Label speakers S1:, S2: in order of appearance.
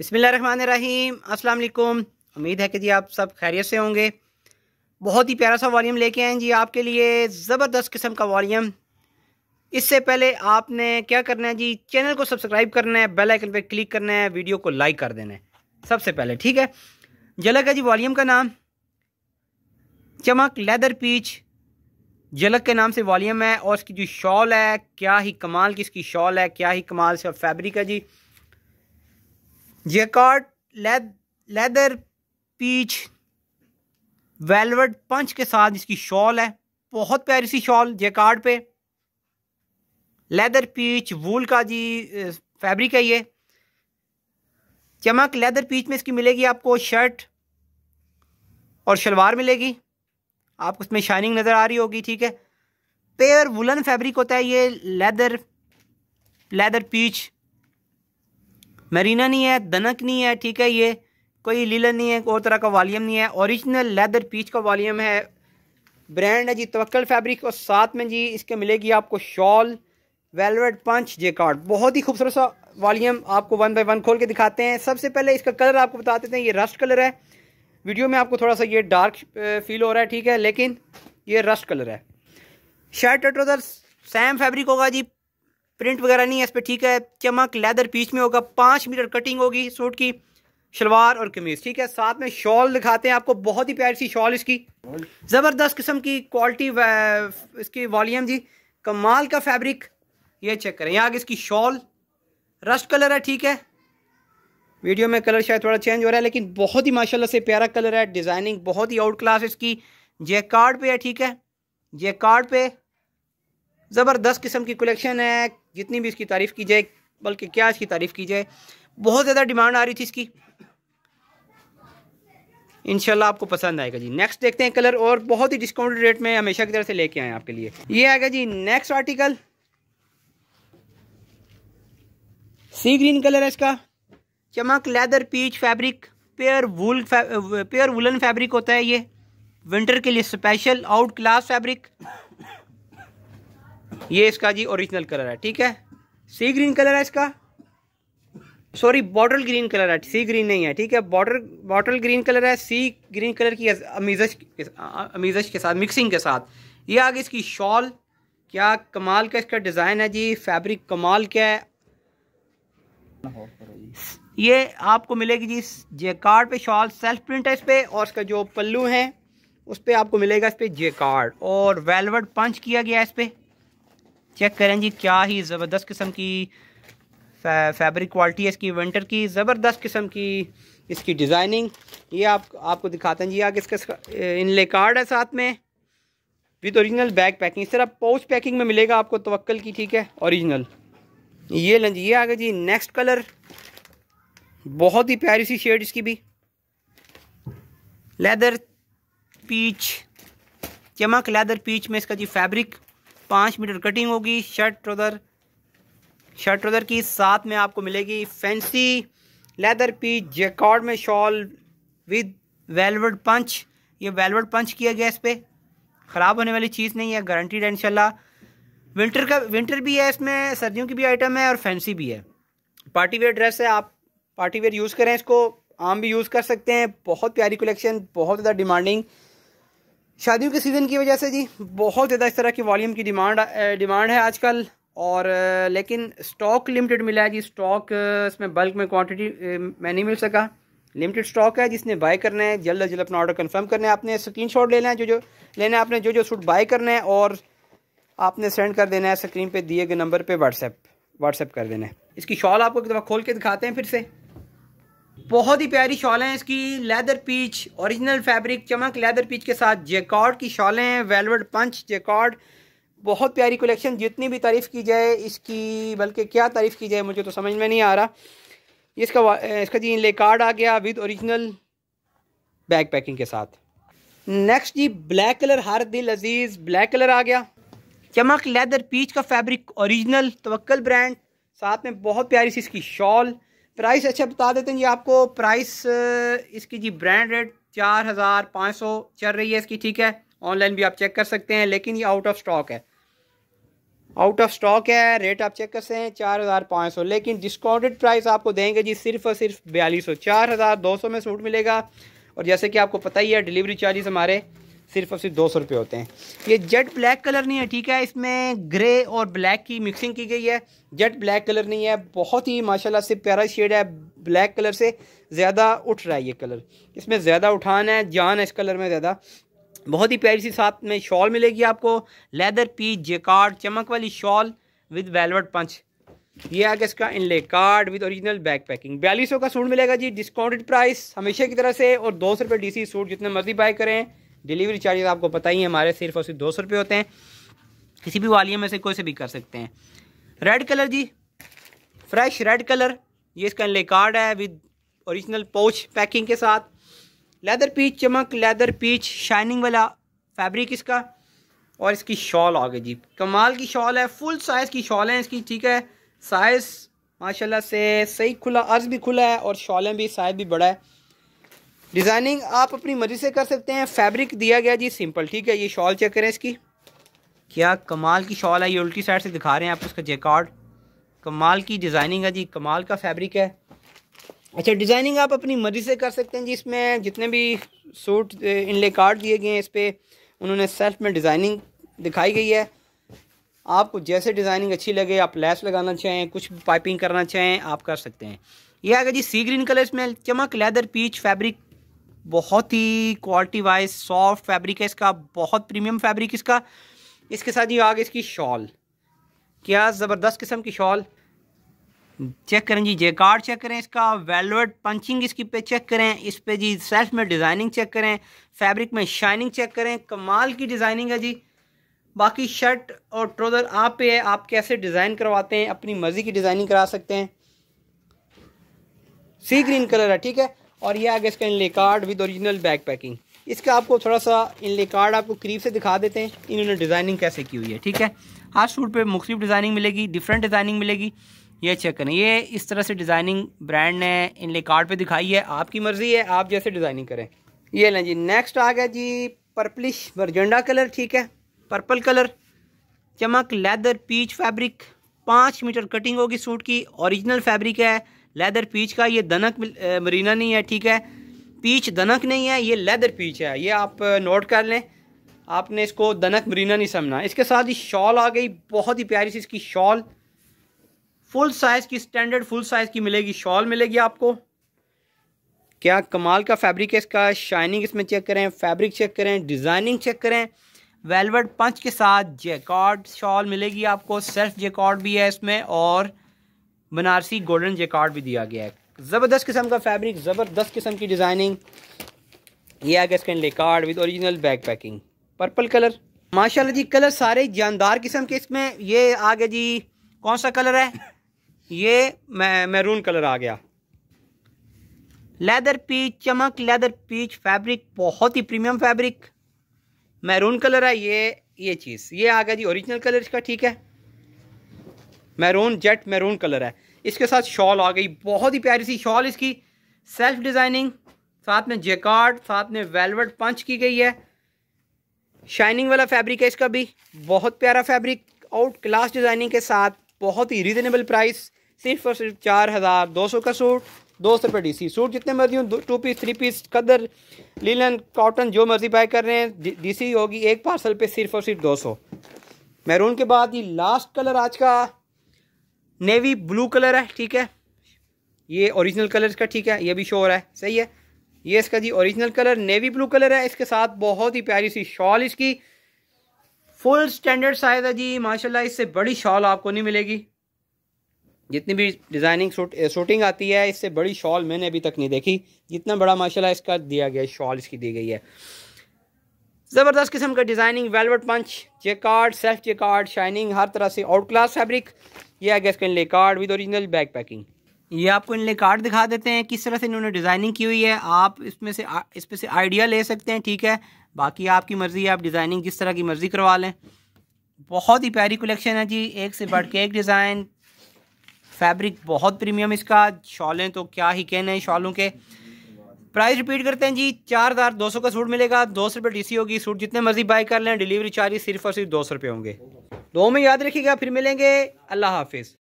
S1: बिसमीम अस्सलाम उम्मीद है कि जी आप सब खैरियत से होंगे बहुत ही प्यारा सा वॉलीम लेके आए जी आपके लिए ज़बरदस्त किस्म का वॉलीम इससे पहले आपने क्या करना है जी चैनल को सब्सक्राइब करना है बेल आइकन पे क्लिक करना है वीडियो को लाइक कर देना है सबसे पहले ठीक है झलक है जी वॉलीम का नाम चमक लेदर पीच झलक के नाम से वॉलीम है और उसकी जो शॉल है क्या ही कमाल की इसकी शॉल है क्या ही कमाल से फैब्रिक है जी jacquard leather peach velvet punch के साथ इसकी शॉल है बहुत प्यारी सी शॉल जेकार्ड पे लेदर पीच वूल का जी फैब्रिक है ये चमक लेदर पीच में इसकी मिलेगी आपको शर्ट और शलवार मिलेगी आपको इसमें शाइनिंग नज़र आ रही होगी ठीक है पेयर वुलन फैब्रिक होता है ये लेदर लेदर पीच मरीना नहीं है दनक नहीं है ठीक है ये कोई लीलन नहीं है कोई और तरह का वॉलीम नहीं है ओरिजिनल लेदर पीच का वॉलीम है ब्रांड है जी तवक्ल फैब्रिक और साथ में जी इसके मिलेगी आपको shawl velvet punch jacquard बहुत ही खूबसूरत सा वॉल्यूम आपको वन बाय वन खोल के दिखाते हैं सबसे पहले इसका कलर आपको बता देते हैं ये रस्ट कलर है वीडियो में आपको थोड़ा सा ये डार्क फील हो रहा है ठीक है लेकिन ये रस्ट कलर है शर्ट ट्रोजर सेम फैब्रिक होगा जी प्रिंट वगैरह नहीं है इस पर ठीक है चमक लेदर पीच में होगा पाँच मीटर कटिंग होगी सूट की शलवार और कमीज ठीक है साथ में शॉल दिखाते हैं आपको बहुत ही प्यारी सी शॉल इसकी ज़बरदस्त किस्म की क्वालिटी इसकी वॉलीम जी कमाल का फैब्रिक ये चेक करें यहाँ इसकी शॉल रस्ट कलर है ठीक है वीडियो में कलर शायद थोड़ा चेंज हो रहा है लेकिन बहुत ही माशाल्लाह से प्यारा कलर है डिज़ाइनिंग बहुत ही आउट क्लास इसकी जे कार्ड पे है ठीक है जे कार्ड पे ज़बरदस्त किस्म की कलेक्शन है जितनी भी इसकी तारीफ़ की जाए बल्कि क्या इसकी तारीफ़ की जाए बहुत ज़्यादा डिमांड आ रही थी इसकी इनशाला आपको पसंद आएगा जी नेक्स्ट देखते हैं कलर और बहुत ही डिस्काउंटेड रेट में हमेशा की तरह से लेके आए आपके लिए ये आएगा जी next article sea green colour है इसका चमक leather peach fabric pure wool pure woollen fabric होता है ये विंटर के लिए स्पेशल आउट क्लास फैब्रिक ये इसका जी ओरिजिनल कलर है ठीक है सी ग्रीन कलर है इसका सॉरी बॉटल ग्रीन कलर है सी ग्रीन नहीं है ठीक है बॉटल बॉटल ग्रीन कलर है सी ग्रीन कलर की अमीजश अमीजश के साथ मिक्सिंग के साथ ये आगे इसकी शॉल क्या कमाल का इसका डिज़ाइन है जी फैब्रिक कमाल क्या है ये आपको मिलेगी जी जेकार्ड पे शॉल सेल्फ प्रिंट है इस पर और इसका जो पल्लू है उस पर आपको मिलेगा इस पर जेकार्ड और वेलवर्ड पंच किया गया है इस पर चेक करें जी क्या ही ज़बरदस्त किस्म की फै, फैब्रिक क्वालिटी है इसकी विंटर की ज़बरदस्त किस्म की इसकी डिज़ाइनिंग ये आप आपको दिखाते हैं जी आगे इसका इनले कार्ड है साथ में with original bag packing sir आप पाउच पैकिंग में मिलेगा आपको तवक्ल की ठीक है ओरिजिनल ये लें जी ये आ गया जी नेक्स्ट कलर बहुत ही प्यारी सी शेड इसकी भी लेदर पीच चमक लेदर पीच में इसका जी फैब्रिक पाँच मीटर कटिंग होगी शर्ट ट्रोदर शर्ट ट्रोदर की साथ में आपको मिलेगी फैंसी लेदर पीस जेकॉर्ड में शॉल विद वेलवर्ड पंच ये वेलवर्ड पंच किया गया इस पर ख़राब होने वाली चीज़ नहीं है गारंटीड है इनशाला विंटर का विंटर भी है इसमें सर्दियों की भी आइटम है और फैंसी भी है पार्टी वेयर ड्रेस है आप पार्टी वेयर यूज़ करें इसको आम भी यूज़ कर सकते हैं बहुत प्यारी कलेक्शन बहुत ज़्यादा डिमांडिंग शादियों के सीज़न की वजह से जी बहुत ज़्यादा इस तरह की वॉल्यूम की डिमांड डिमांड है आजकल और लेकिन स्टॉक लिमिटेड मिला है जी स्टॉक इसमें बल्क में क्वांटिटी में नहीं मिल सका लिमिटेड स्टॉक है जिसने बाय करना है जल्द जल्द अपना ऑर्डर कंफर्म करना है आपने स्क्रीन शॉट लेना है जो जो लेना है आपने जो जो सूट बाय करना है और आपने सेंड कर देना है स्क्रीन पर दिए गए नंबर पर व्हाट्सएप व्हाट्सएप कर देना है इसकी शॉल आपको एक दफ़ा खोल के दिखाते हैं फिर से बहुत ही प्यारी शॉलें हैं इसकी लेदर पीच ओरिजिनल फैब्रिक चमक लेदर पीच के साथ जेकॉर्ड की शॉलें हैं वेलवर्ड पंच जेकॉर्ड बहुत प्यारी कलेक्शन जितनी भी तारीफ़ की जाए इसकी बल्कि क्या तारीफ़ की जाए मुझे तो समझ में नहीं आ रहा इसका इसका जी ले कार्ड आ गया विद ओरिजिनल बैग पैकिंग के साथ नेक्स्ट जी ब्लैक कलर हर दिल अजीज़ ब्लैक कलर आ गया चमक लेदर पीच का फैब्रिक ओरिजिनल तवक्ल ब्रांड साथ में बहुत प्यारी सी इसकी शॉल प्राइस अच्छा बता देते हैं जी आपको प्राइस इसकी जी ब्रांड रेट चार हज़ार पाँच सौ चल रही है इसकी ठीक है ऑनलाइन भी आप चेक कर सकते हैं लेकिन ये आउट ऑफ स्टॉक है आउट ऑफ स्टॉक है रेट आप चेक कर सकते हैं चार हज़ार पाँच सौ लेकिन डिस्काउंटेड प्राइस आपको देंगे जी सिर्फ और सिर्फ बयालीस सौ चार हज़ार दो सौ में सूट मिलेगा और जैसे कि आपको पता ही है डिलीवरी चार्जेस हमारे सिर्फ और सिर्फ दो सौ रुपये होते हैं ये जेट ब्लैक कलर नहीं है ठीक है इसमें ग्रे और ब्लैक की मिक्सिंग की गई है जेट ब्लैक कलर नहीं है बहुत ही माशाल्लाह से प्यारा शेड है ब्लैक कलर से ज़्यादा उठ रहा है ये कलर इसमें ज़्यादा उठान है जान है इस कलर में ज़्यादा बहुत ही प्यारी सी साथ में शॉल मिलेगी आपको लेदर पीच जेकार्ड चमक वाली शॉल विद वेलवेट पंच ये आ गया इसका inlay card with original back packing बयालीस का सूट मिलेगा जी डिस्काउंटेड प्राइस हमेशा की तरह से और दो सौ रुपये डी सूट जितने मर्जी बाय करें डिलीवरी चार्जेस तो आपको पता ही है हमारे सिर्फ और सिर्फ दो सौ रुपये होते हैं किसी भी वालिया में से कोई से भी कर सकते हैं रेड कलर जी फ्रेश रेड कलर ये इसका लेकार्ड है विद ओरिजिनल पोच पैकिंग के साथ लेदर पीच चमक लेदर पीच शाइनिंग वाला फैब्रिक इसका और इसकी शॉल आ गई जी कमाल की शॉल है फुल साइज़ की शॉल है इसकी ठीक है साइज़ माशाल्लाह से सही खुला अर्ज भी खुला है और शॉलें भी साइज़ भी बड़ा है डिज़ाइनिंग आप अपनी मर्ज़ी से कर सकते हैं फैब्रिक दिया गया जी सिंपल ठीक है ये शॉल चेक करें इसकी क्या कमाल की शॉल है ये उल्टी साइड से दिखा रहे हैं आप उसका जेकॉर्ड कमाल की डिज़ाइनिंग है जी कमाल का फैब्रिक है अच्छा डिज़ाइनिंग आप अपनी मर्ज़ी से कर सकते हैं जी इसमें जितने भी सूट इनले कार्ड दिए गए हैं इस पर उन्होंने सेल्फ में डिज़ाइनिंग दिखाई गई है आपको जैसे डिज़ाइनिंग अच्छी लगे आप लैस लगाना चाहें कुछ पाइपिंग करना चाहें आप कर सकते हैं यह आएगा जी सी ग्रीन कलर इसमें चमक लेदर पीच फैब्रिक बहुत ही क्वालिटी वाइज सॉफ्ट फैब्रिक है इसका बहुत प्रीमियम फैब्रिक इसका इसके साथ ये आ गई इसकी शॉल क्या ज़बरदस्त किस्म की शॉल चेक करें जी जेकार्ड चेक करें इसका वेलवेट पंचिंग इसकी पे चेक करें इस पे जी सेल्फ में डिज़ाइनिंग चेक करें फैब्रिक में शाइनिंग चेक करें कमाल की डिज़ाइनिंग है जी बाकी शर्ट और ट्रोज़र आप पे है आप कैसे डिज़ाइन करवाते हैं अपनी मर्ज़ी की डिज़ाइनिंग करा सकते हैं सी ग्रीन कलर है ठीक है और ये आ गया इसका inlay card with original bag packing इसका आपको थोड़ा सा इनले कार्ड आपको करीब से दिखा देते हैं इन्होंने डिज़ाइनिंग कैसे की हुई है ठीक है हर सूट पे मुख्तु डिज़ाइनिंग मिलेगी डिफरेंट डिज़ाइनिंग मिलेगी ये चेक करें ये इस तरह से डिज़ाइनिंग ब्रांड ने इनले कार्ड पर दिखाई है आपकी मर्ज़ी है आप जैसे डिज़ाइनिंग करें ये लें जी नेक्स्ट आ गया जी पर्पलिश वर्जेंडा कलर ठीक है पर्पल कलर चमक लेदर पीच फैब्रिक पाँच मीटर कटिंग होगी सूट की ओरिजिनल फैब्रिक है लेदर पीच का ये दनक मरीना नहीं है ठीक है पीच दनक नहीं है ये लेदर पीच है ये आप नोट कर लें आपने इसको दनक मरीना नहीं समझना इसके साथ ही शॉल आ गई बहुत ही प्यारी सी इसकी शॉल फुल साइज़ की स्टैंडर्ड फुल साइज़ की मिलेगी शॉल मिलेगी आपको क्या कमाल का फैब्रिक है इसका शाइनिंग इसमें चेक करें फैब्रिक चेक करें डिज़ाइनिंग चेक करें वेलवेट पंच के साथ जेकॉर्ड शॉल मिलेगी आपको सेल्फ जेकॉर्ड भी है इसमें और बनारसी गोल्डन जेकार्ड भी दिया गया है ज़बरदस्त किस्म का फैब्रिक ज़बरदस्त किस्म की डिज़ाइनिंग ये आ गया अंडे card with original back packing purple colour माशाल्लाह जी कलर सारे जानदार किस्म के इसमें ये आ गया जी कौन सा कलर है ये मैरून कलर आ गया लेदर पीच चमक लेदर पीच फैब्रिक बहुत ही प्रीमियम फैब्रिक मैरून कलर है ये ये चीज़ ये आ गया जी ओरिजिनल कलर इसका ठीक है मैरून जेट मैरून कलर है इसके साथ शॉल आ गई बहुत ही प्यारी सी शॉल इसकी सेल्फ डिज़ाइनिंग साथ में जेकार्ड साथ में वेलवेट पंच की गई है शाइनिंग वाला फैब्रिक है इसका भी बहुत प्यारा फैब्रिक आउट क्लास डिज़ाइनिंग के साथ बहुत ही रीजनेबल प्राइस सिर्फ और सिर्फ चार हज़ार दो सौ का सूट दो सौ रुपये डी सी सूट जितने मर्जी हो टू पीस थ्री पीस कदर लीलन कॉटन जो मर्जी बाय कर रहे हैं डी सी होगी एक पार्सल पे सिर्फ और सिर्फ दो सौ मैरून के बाद ये लास्ट कलर आज का नेवी ब्लू कलर है ठीक है ये ओरिजिनल कलर का ठीक है ये भी शो हो रहा है सही है ये इसका जी original colour navy blue colour है इसके साथ बहुत ही प्यारी सी शॉल इसकी फुल स्टैंडर्ड साइज है जी माशाल्लाह इससे बड़ी शॉल आपको नहीं मिलेगी जितनी भी डिज़ाइनिंग शूटिंग eh, आती है इससे बड़ी शॉल मैंने अभी तक नहीं देखी जितना बड़ा माशाल्लाह इसका दिया गया शॉल इसकी दी गई है ज़बरदस्त किस्म का designing velvet punch jacquard self jacquard shining हर तरह से आउट क्लास फैब्रिक ये आ गया इसका inlay card with original bag packing ये आपको इनले कार्ड दिखा देते हैं किस तरह से इन्होंने डिज़ाइनिंग की हुई है आप इसमें से इस पर से आइडिया ले सकते हैं ठीक है बाकी आपकी मर्ज़ी है आप डिज़ाइनिंग किस तरह की मर्ज़ी करवा लें बहुत ही प्यारी कलेक्शन है जी एक से बढ़ के एक डिज़ाइन फैब्रिक बहुत प्रीमियम इसका शॉलें तो क्या ही कहने हैं शॉलों के प्राइस रिपीट करते हैं जी चार हज़ार दो सौ का सूट मिलेगा दो सौ रुपये डी होगी सूट जितने मर्जी बाय कर लें डिलीवरी चार्ज सिर्फ और सिर्फ दो सौ रुपये होंगे दो में याद रखिएगा फिर मिलेंगे अल्लाह हाफिज़